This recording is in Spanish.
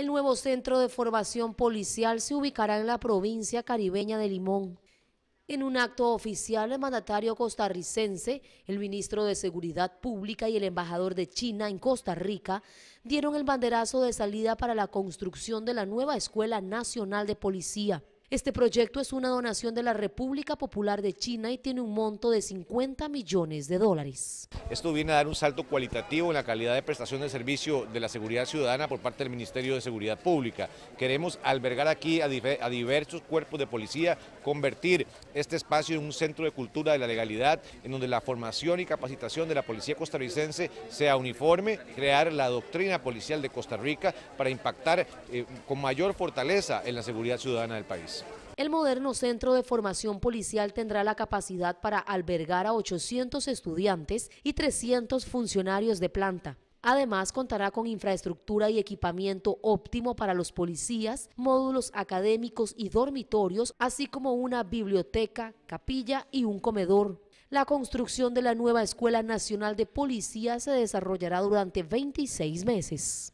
El nuevo centro de formación policial se ubicará en la provincia caribeña de Limón. En un acto oficial, el mandatario costarricense, el ministro de Seguridad Pública y el embajador de China en Costa Rica dieron el banderazo de salida para la construcción de la nueva Escuela Nacional de Policía. Este proyecto es una donación de la República Popular de China y tiene un monto de 50 millones de dólares. Esto viene a dar un salto cualitativo en la calidad de prestación de servicio de la seguridad ciudadana por parte del Ministerio de Seguridad Pública. Queremos albergar aquí a, diversos cuerpos de policía, convertir este espacio en un centro de cultura de la legalidad, en donde la formación y capacitación de la policía costarricense sea uniforme, crear la doctrina policial de Costa Rica para impactar eh, con mayor fortaleza en la seguridad ciudadana del país. El moderno centro de formación policial tendrá la capacidad para albergar a 800 estudiantes y 300 funcionarios de planta. Además, contará con infraestructura y equipamiento óptimo para los policías, módulos académicos y dormitorios, así como una biblioteca, capilla y un comedor. La construcción de la nueva Escuela Nacional de Policía se desarrollará durante 26 meses.